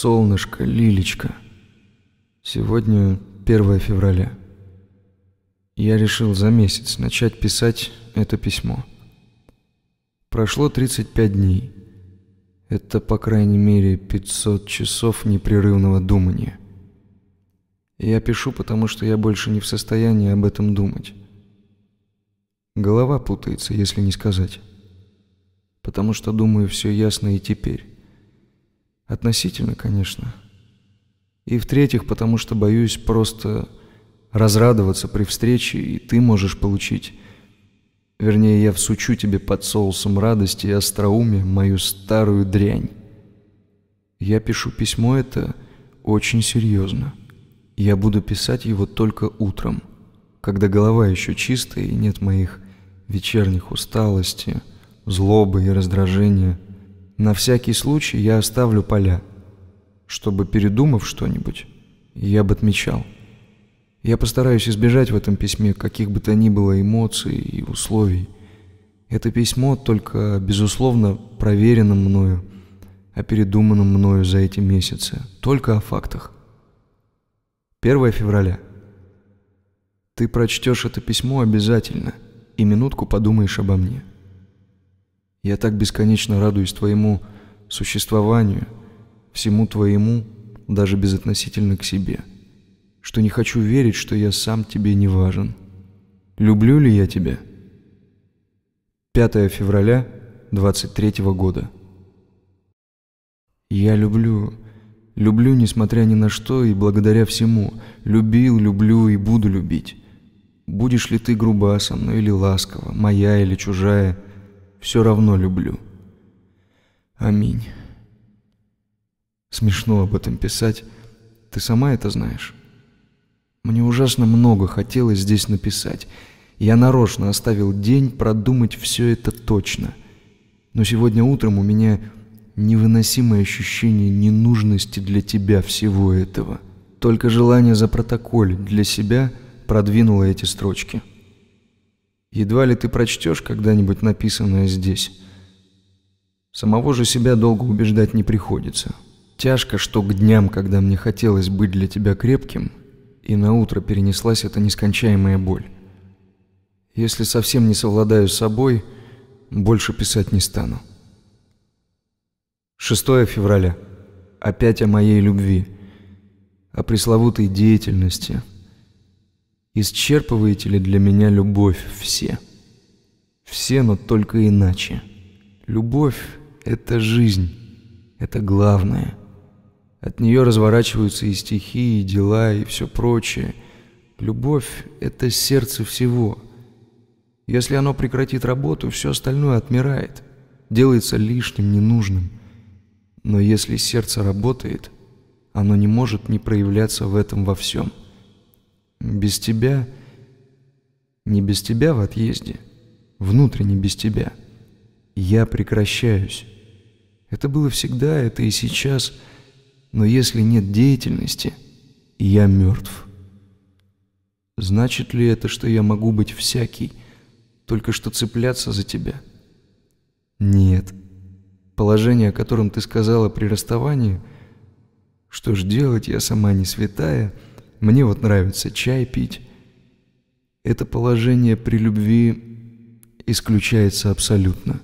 солнышко, Лилечка. Сегодня 1 февраля. Я решил за месяц начать писать это письмо. Прошло 35 дней. Это, по крайней мере, 500 часов непрерывного думания. Я пишу, потому что я больше не в состоянии об этом думать. Голова путается, если не сказать. Потому что думаю все ясно и теперь. Относительно, конечно. И в-третьих, потому что боюсь просто разрадоваться при встрече, и ты можешь получить... Вернее, я всучу тебе под соусом радости и остроумия мою старую дрянь. Я пишу письмо это очень серьезно. Я буду писать его только утром, когда голова еще чистая и нет моих вечерних усталости, злобы и раздражения – на всякий случай я оставлю поля, чтобы, передумав что-нибудь, я бы отмечал. Я постараюсь избежать в этом письме каких бы то ни было эмоций и условий. Это письмо только, безусловно, проверено мною, а передуманном мною за эти месяцы, только о фактах. 1 февраля. Ты прочтешь это письмо обязательно и минутку подумаешь обо мне. Я так бесконечно радуюсь твоему существованию, всему твоему, даже безотносительно к себе, что не хочу верить, что я сам тебе не важен. Люблю ли я тебя? 5 февраля 23 года. Я люблю, люблю, несмотря ни на что и благодаря всему. Любил, люблю и буду любить. Будешь ли ты груба со мной или ласкова, моя или чужая – все равно люблю. Аминь. Смешно об этом писать. Ты сама это знаешь? Мне ужасно много хотелось здесь написать. Я нарочно оставил день продумать все это точно. Но сегодня утром у меня невыносимое ощущение ненужности для тебя всего этого. Только желание запротоколить для себя продвинуло эти строчки. Едва ли ты прочтешь когда-нибудь написанное здесь. Самого же себя долго убеждать не приходится. Тяжко, что к дням, когда мне хотелось быть для тебя крепким, и на утро перенеслась эта нескончаемая боль. Если совсем не совладаю с собой, больше писать не стану. 6 февраля. Опять о моей любви, о пресловутой деятельности – Исчерпываете ли для меня любовь все? Все, но только иначе. Любовь — это жизнь, это главное. От нее разворачиваются и стихи, и дела, и все прочее. Любовь — это сердце всего. Если оно прекратит работу, все остальное отмирает, делается лишним, ненужным. Но если сердце работает, оно не может не проявляться в этом во всем — без тебя... Не без тебя в отъезде. Внутренне без тебя. Я прекращаюсь. Это было всегда, это и сейчас. Но если нет деятельности, я мертв. Значит ли это, что я могу быть всякий, только что цепляться за тебя? Нет. Положение, о котором ты сказала при расставании, что ж делать, я сама не святая — мне вот нравится чай пить. Это положение при любви исключается абсолютно.